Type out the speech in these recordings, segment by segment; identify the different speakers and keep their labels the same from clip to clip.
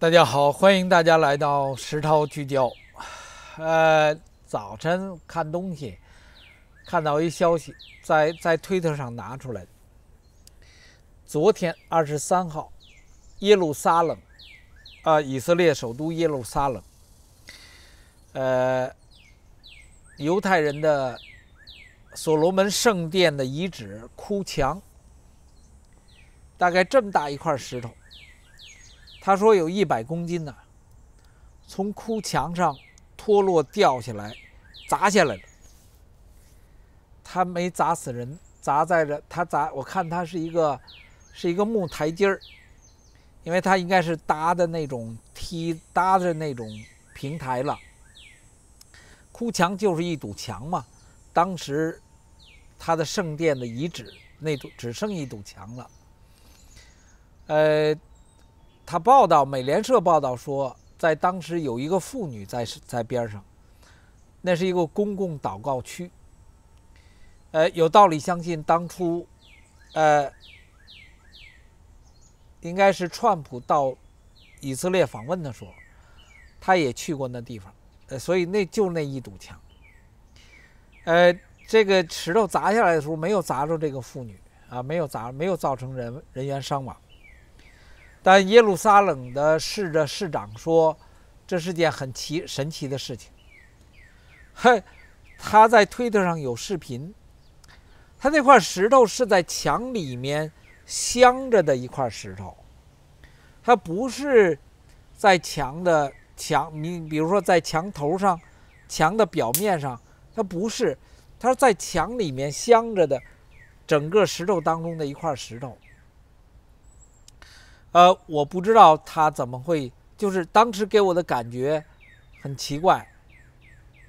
Speaker 1: 大家好，欢迎大家来到石涛聚焦。呃，早晨看东西，看到一消息，在在推特上拿出来。昨天二十三号，耶路撒冷，啊，以色列首都耶路撒冷，呃，犹太人的所罗门圣殿的遗址枯墙，大概这么大一块石头。他说：“有一百公斤呢，从哭墙上脱落掉下来，砸下来他没砸死人，砸在这，他砸。我看他是一个，是一个木台阶儿，因为他应该是搭的那种梯，搭的那种平台了。哭墙就是一堵墙嘛。当时，他的圣殿的遗址那堵只剩一堵墙了。呃。”他报道，美联社报道说，在当时有一个妇女在在边上，那是一个公共祷告区。呃，有道理相信当初，呃，应该是川普到以色列访问的时候，他也去过那地方，呃，所以那就那一堵墙，呃，这个石头砸下来的时候没有砸着这个妇女啊，没有砸，没有造成人人员伤亡。但耶路撒冷的市的市长说，这是件很奇神奇的事情。嘿，他在推特上有视频，他那块石头是在墙里面镶着的一块石头，它不是在墙的墙，你比如说在墙头上、墙的表面上，它不是，它是，在墙里面镶着的，整个石头当中的一块石头。呃，我不知道他怎么会，就是当时给我的感觉很奇怪。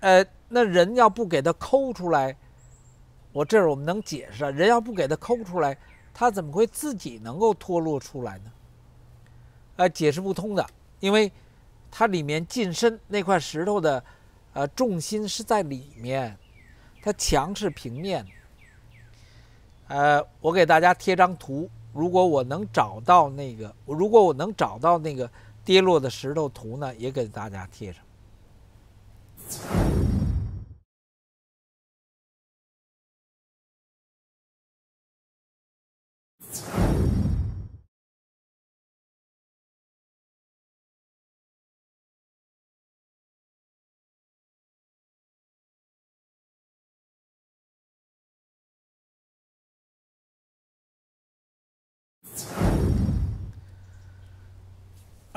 Speaker 1: 呃，那人要不给他抠出来，我这我们能解释啊？人要不给他抠出来，他怎么会自己能够脱落出来呢？呃，解释不通的，因为它里面近身那块石头的呃重心是在里面，它墙是平面。呃，我给大家贴张图。如果我能找到那个，如果我能找到那个跌落的石头图呢，也给大家贴上。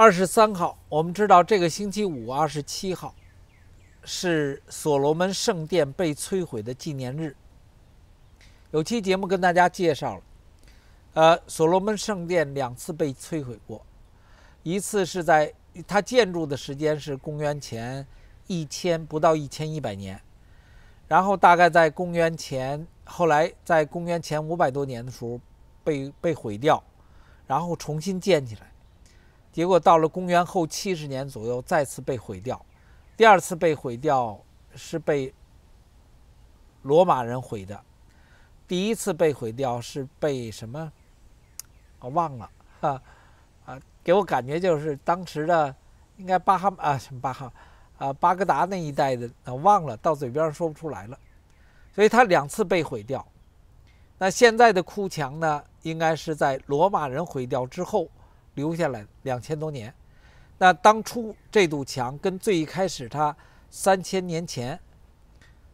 Speaker 1: 二十三号，我们知道这个星期五二十七号，是所罗门圣殿被摧毁的纪念日。有期节目跟大家介绍了，呃，所罗门圣殿两次被摧毁过，一次是在它建筑的时间是公元前一千不到一千一百年，然后大概在公元前后来在公元前五百多年的时候被被毁掉，然后重新建起来。结果到了公元后七十年左右，再次被毁掉。第二次被毁掉是被罗马人毁的。第一次被毁掉是被什么？我忘了，哈啊，给我感觉就是当时的应该巴哈啊什么巴哈啊巴格达那一带的啊忘了，到嘴边说不出来了。所以他两次被毁掉。那现在的哭墙呢？应该是在罗马人毁掉之后。留下来两千多年，那当初这堵墙跟最一开始他三千年前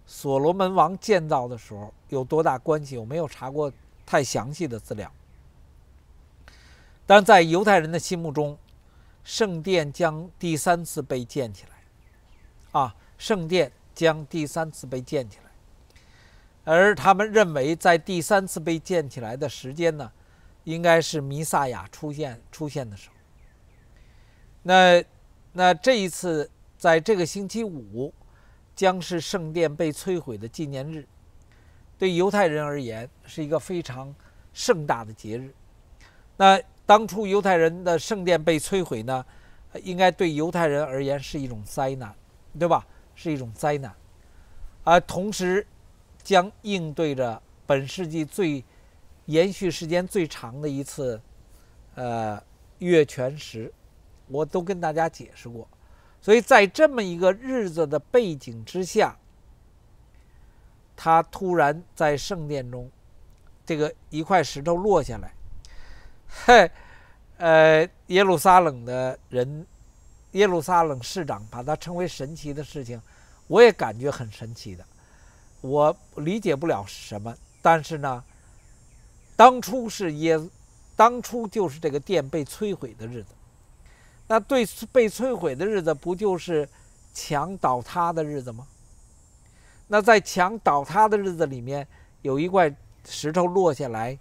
Speaker 1: 所罗门王建造的时候有多大关系？我没有查过太详细的资料。但在犹太人的心目中，圣殿将第三次被建起来，啊，圣殿将第三次被建起来，而他们认为在第三次被建起来的时间呢？应该是弥撒亚出现出现的时候。那那这一次在这个星期五，将是圣殿被摧毁的纪念日，对犹太人而言是一个非常盛大的节日。那当初犹太人的圣殿被摧毁呢，应该对犹太人而言是一种灾难，对吧？是一种灾难，而同时将应对着本世纪最。延续时间最长的一次，呃，月全食，我都跟大家解释过。所以在这么一个日子的背景之下，他突然在圣殿中，这个一块石头落下来，嘿，呃，耶路撒冷的人，耶路撒冷市长把它称为神奇的事情，我也感觉很神奇的，我理解不了什么，但是呢。当初是耶，当初就是这个店被摧毁的日子。那对被摧毁的日子，不就是墙倒塌的日子吗？那在墙倒塌的日子里面，有一块石头落下来，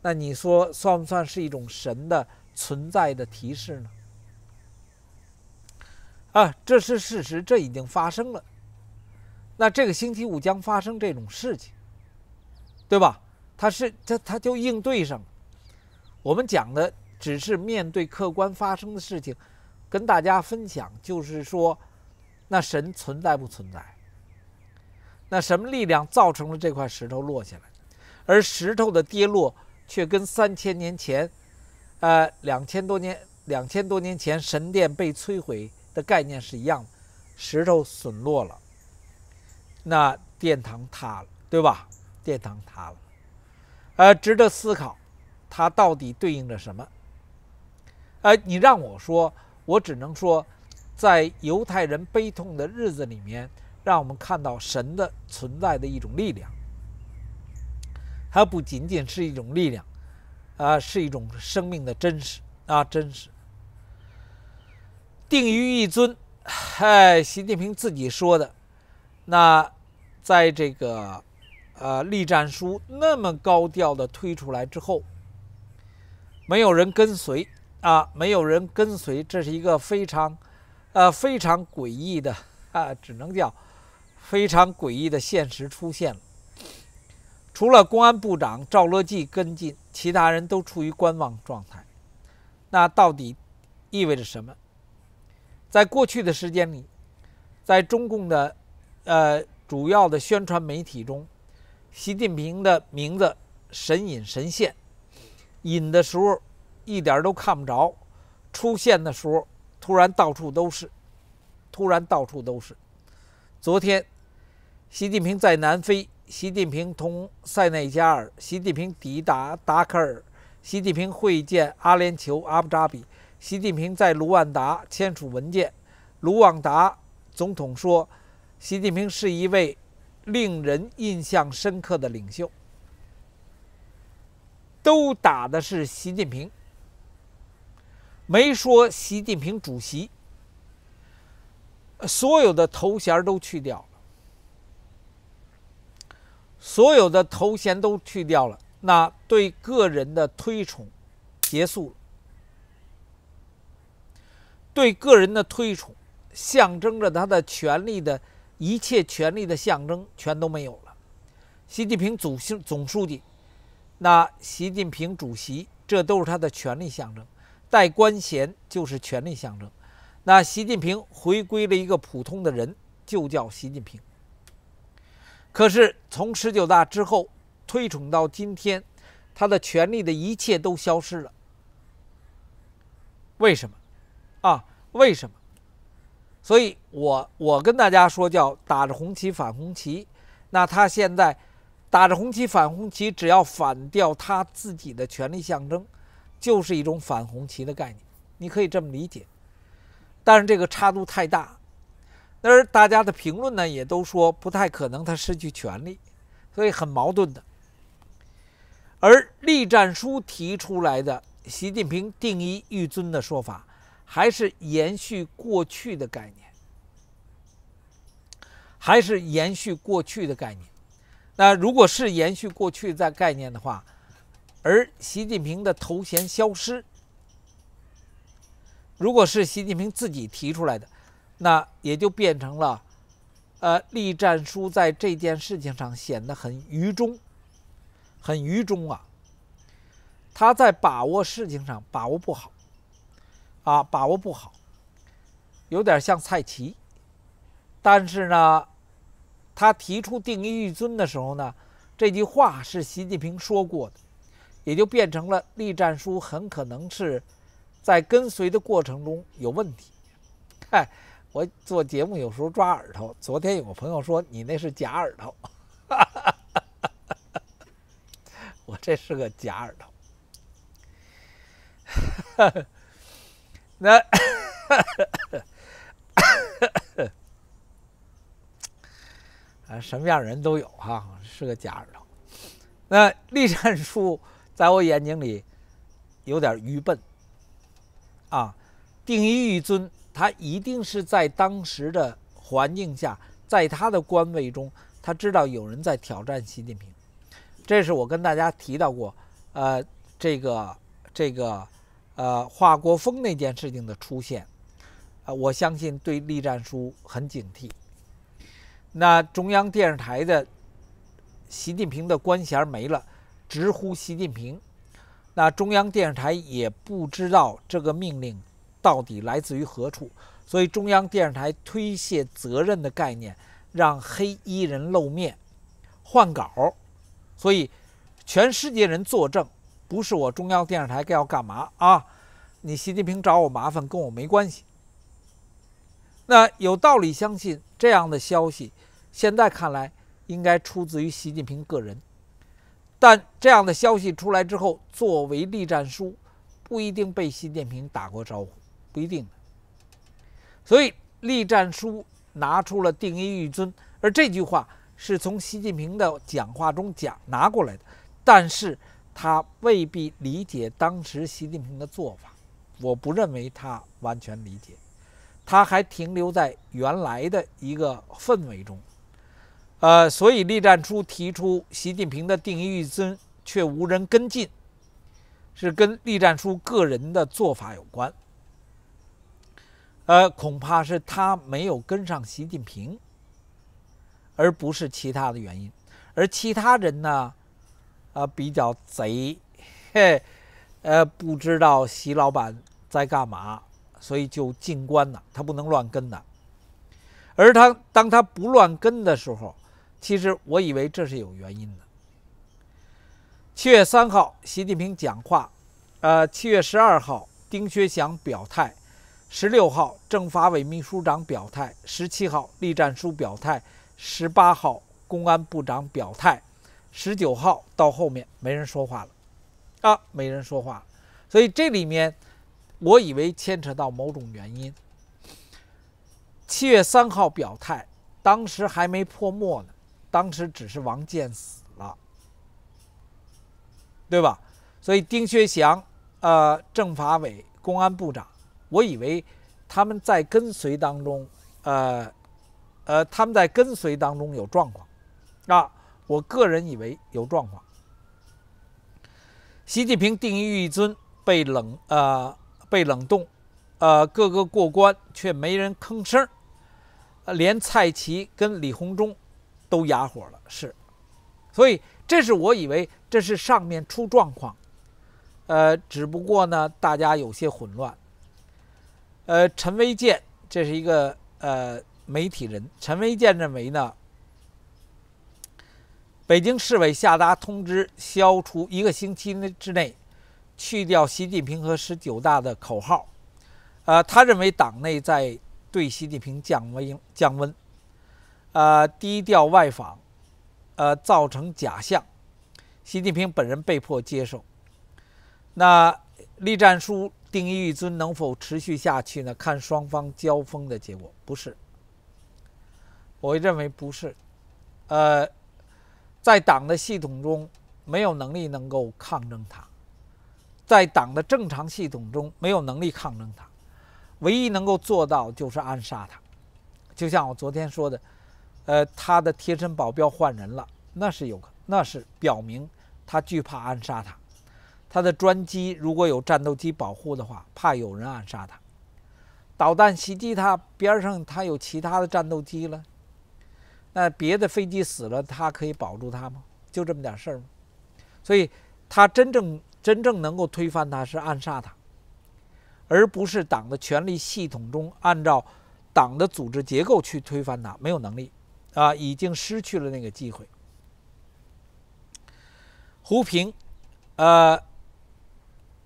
Speaker 1: 那你说算不算是一种神的存在的提示呢？啊，这是事实，这已经发生了。那这个星期五将发生这种事情，对吧？他是他他就应对上了。我们讲的只是面对客观发生的事情，跟大家分享，就是说，那神存在不存在？那什么力量造成了这块石头落下来？而石头的跌落却跟三千年前，呃，两千多年两千多年前神殿被摧毁的概念是一样的。石头损落了，那殿堂塌了，对吧？殿堂塌了。呃，值得思考，它到底对应着什么？呃，你让我说，我只能说，在犹太人悲痛的日子里面，让我们看到神的存在的一种力量。它不仅仅是一种力量，啊，是一种生命的真实啊，真实。定于一尊，嗨，习近平自己说的。那，在这个。呃，栗战书那么高调的推出来之后，没有人跟随啊，没有人跟随，这是一个非常，呃，非常诡异的啊，只能叫非常诡异的现实出现了。除了公安部长赵乐际跟进，其他人都处于观望状态。那到底意味着什么？在过去的时间里，在中共的呃主要的宣传媒体中。习近平的名字神隐神现，隐的时候一点都看不着，出现的时候突然到处都是，突然到处都是。昨天，习近平在南非，习近平同塞内加尔，习近平抵达达喀尔，习近平会见阿联酋阿布扎比，习近平在卢旺达签署文件，卢旺达总统说，习近平是一位。令人印象深刻的领袖，都打的是习近平，没说习近平主席，所有的头衔都去掉了，所有的头衔都去掉了。那对个人的推崇结束了，对个人的推崇象征着他的权力的。一切权力的象征全都没有了。习近平主席、总书记，那习近平主席，这都是他的权力象征，戴官衔就是权力象征。那习近平回归了一个普通的人，就叫习近平。可是从十九大之后，推崇到今天，他的权力的一切都消失了。为什么？啊？为什么？所以，我我跟大家说叫打着红旗反红旗。那他现在打着红旗反红旗，只要反掉他自己的权力象征，就是一种反红旗的概念，你可以这么理解。但是这个差度太大，而大家的评论呢，也都说不太可能他失去权力，所以很矛盾的。而栗战书提出来的习近平定一御尊的说法。还是延续过去的概念，还是延续过去的概念。那如果是延续过去在概念的话，而习近平的头衔消失，如果是习近平自己提出来的，那也就变成了，呃，栗战书在这件事情上显得很愚忠，很愚忠啊。他在把握事情上把握不好。啊，把握不好，有点像蔡棋。但是呢，他提出“定义一尊”的时候呢，这句话是习近平说过的，也就变成了栗战书很可能是在跟随的过程中有问题。嗨，我做节目有时候抓耳朵，昨天有个朋友说你那是假耳朵，我这是个假耳朵。那，啊，什么样人都有哈，是个假人。那栗战书在我眼睛里有点愚笨，啊，定一尊，他一定是在当时的环境下，在他的官位中，他知道有人在挑战习近平，这是我跟大家提到过，呃，这个，这个。呃，华国锋那件事情的出现，啊，我相信对栗战书很警惕。那中央电视台的习近平的官衔没了，直呼习近平。那中央电视台也不知道这个命令到底来自于何处，所以中央电视台推卸责任的概念，让黑衣人露面，换稿，所以全世界人作证。不是我中央电视台该要干嘛啊？你习近平找我麻烦跟我没关系。那有道理，相信这样的消息，现在看来应该出自于习近平个人。但这样的消息出来之后，作为栗战书，不一定被习近平打过招呼，不一定的。所以栗战书拿出了“定一御尊”，而这句话是从习近平的讲话中讲拿过来的，但是。他未必理解当时习近平的做法，我不认为他完全理解，他还停留在原来的一个氛围中，呃，所以栗战书提出习近平的定一尊，却无人跟进，是跟栗战书个人的做法有关，呃，恐怕是他没有跟上习近平，而不是其他的原因，而其他人呢？啊，比较贼，嘿，呃，不知道习老板在干嘛，所以就静观呢，他不能乱跟的。而他当他不乱跟的时候，其实我以为这是有原因的。七月三号，习近平讲话；呃，七月十二号，丁薛祥表态；十六号，政法委秘书长表态；十七号，栗战书表态；十八号，公安部长表态。十九号到后面没人说话了，啊，没人说话了，所以这里面我以为牵扯到某种原因。七月三号表态，当时还没破墨呢，当时只是王建死了，对吧？所以丁薛祥，呃，政法委公安部长，我以为他们在跟随当中，呃，呃，他们在跟随当中有状况，啊。我个人以为有状况。习近平定玉一尊被冷呃被冷冻，呃各个过关却没人吭声，连蔡奇跟李鸿忠都哑火了。是，所以这是我以为这是上面出状况，呃，只不过呢大家有些混乱。呃，陈维建这是一个呃媒体人，陈维建认为呢。北京市委下达通知，消除一个星期内之内，去掉习近平和十九大的口号。呃，他认为党内在对习近平降温降温。呃，低调外访，呃，造成假象。习近平本人被迫接受。那栗战书丁一尊能否持续下去呢？看双方交锋的结果。不是，我认为不是。呃。在党的系统中，没有能力能够抗争他；在党的正常系统中，没有能力抗争他。唯一能够做到就是暗杀他。就像我昨天说的，呃，他的贴身保镖换人了，那是有，那是表明他惧怕暗杀他。他的专机如果有战斗机保护的话，怕有人暗杀他。导弹袭击他边上，他有其他的战斗机了。那别的飞机死了，他可以保住他吗？就这么点事儿吗？所以，他真正真正能够推翻他是暗杀他，而不是党的权力系统中按照党的组织结构去推翻他，没有能力啊，已经失去了那个机会。胡平，呃，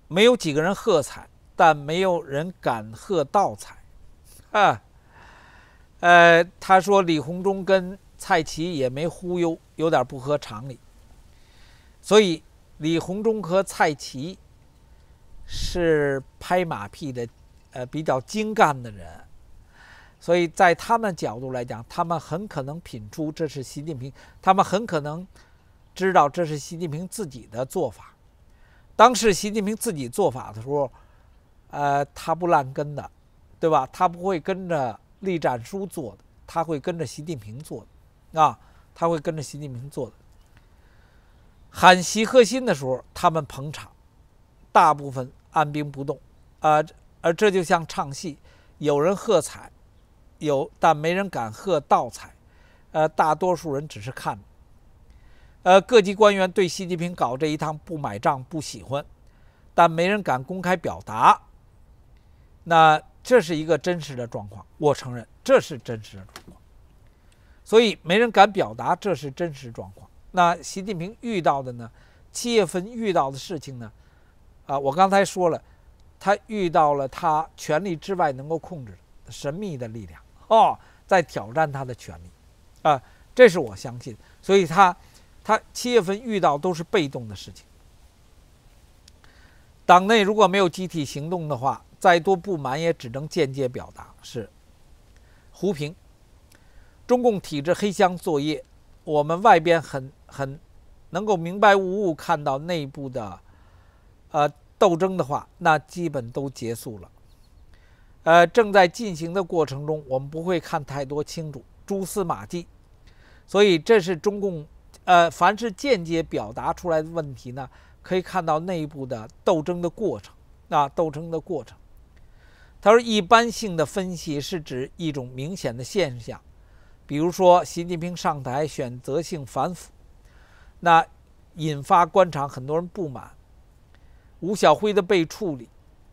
Speaker 1: 没有几个人喝彩，但没有人敢喝倒彩，啊。呃，他说李鸿忠跟蔡奇也没忽悠，有点不合常理。所以李鸿忠和蔡奇是拍马屁的，呃，比较精干的人。所以在他们角度来讲，他们很可能品出这是习近平，他们很可能知道这是习近平自己的做法。当时习近平自己做法的时候，呃，他不烂根的，对吧？他不会跟着。栗战书做的，他会跟着习近平做的啊，他会跟着习近平做的。喊习核心的时候，他们捧场，大部分按兵不动啊，而这就像唱戏，有人喝彩，有但没人敢喝倒彩，呃，大多数人只是看。呃，各级官员对习近平搞这一趟不买账，不喜欢，但没人敢公开表达。那。这是一个真实的状况，我承认这是真实的状况，所以没人敢表达这是真实状况。那习近平遇到的呢？七月份遇到的事情呢？啊，我刚才说了，他遇到了他权力之外能够控制的神秘的力量哦，在挑战他的权力，啊，这是我相信。所以他，他七月份遇到都是被动的事情。党内如果没有集体行动的话。再多不满也只能间接表达，是胡平。中共体制黑箱作业，我们外边很很能够明白无误看到内部的呃斗争的话，那基本都结束了。呃，正在进行的过程中，我们不会看太多清楚蛛丝马迹，所以这是中共呃，凡是间接表达出来的问题呢，可以看到内部的斗争的过程，啊，斗争的过程。他说：“一般性的分析是指一种明显的现象，比如说习近平上台选择性反腐，那引发官场很多人不满。吴小辉的被处理，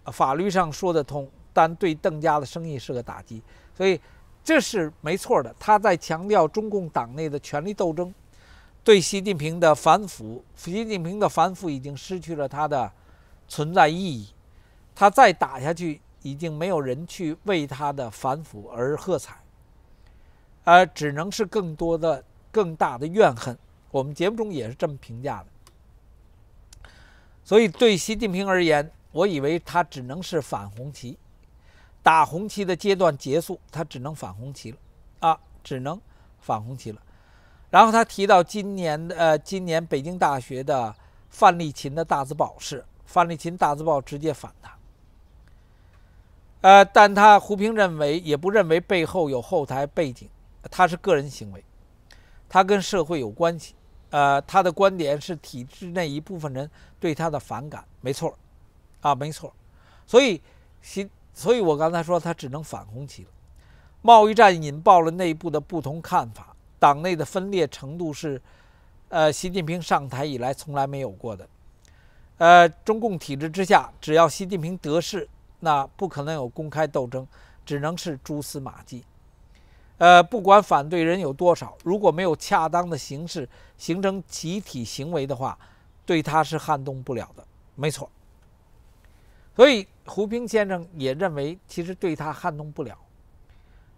Speaker 1: 法律上说得通，但对邓家的生意是个打击。所以这是没错的。他在强调中共党内的权力斗争，对习近平的反腐，习近平的反腐已经失去了它的存在意义。他再打下去。”已经没有人去为他的反腐而喝彩，而只能是更多的、更大的怨恨。我们节目中也是这么评价的。所以对习近平而言，我以为他只能是反红旗，打红旗的阶段结束，他只能反红旗了啊，只能反红旗了。然后他提到今年的呃，今年北京大学的范立勤的大字报是范立勤大字报直接反他。呃，但他胡平认为，也不认为背后有后台背景，他是个人行为，他跟社会有关系。呃，他的观点是体制内一部分人对他的反感，没错，啊，没错。所以习，所以我刚才说他只能反红旗了。贸易战引爆了内部的不同看法，党内的分裂程度是，呃，习近平上台以来从来没有过的。呃，中共体制之下，只要习近平得势。那不可能有公开斗争，只能是蛛丝马迹。呃，不管反对人有多少，如果没有恰当的形式形成集体行为的话，对他是撼动不了的。没错。所以胡平先生也认为，其实对他撼动不了。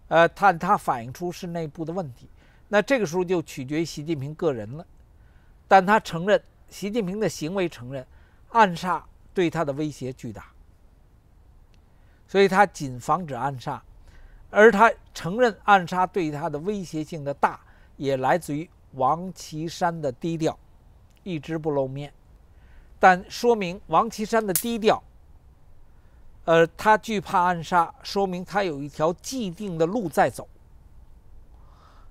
Speaker 1: 呃，他他反映出是内部的问题。那这个时候就取决于习近平个人了。但他承认，习近平的行为承认暗杀对他的威胁巨大。所以，他仅防止暗杀，而他承认暗杀对他的威胁性的大，也来自于王岐山的低调，一直不露面。但说明王岐山的低调，呃，他惧怕暗杀，说明他有一条既定的路在走。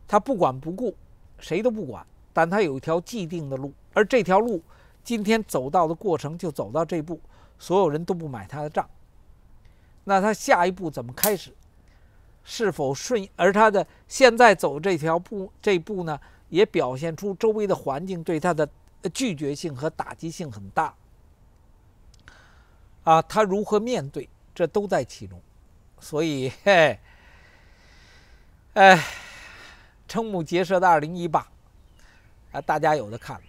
Speaker 1: 他不管不顾，谁都不管，但他有一条既定的路，而这条路今天走到的过程就走到这步，所有人都不买他的账。那他下一步怎么开始？是否顺？而他的现在走这条步这步呢，也表现出周围的环境对他的拒绝性和打击性很大。啊，他如何面对？这都在其中。所以，哎，瞠目结舌的二零一八啊，大家有的看了。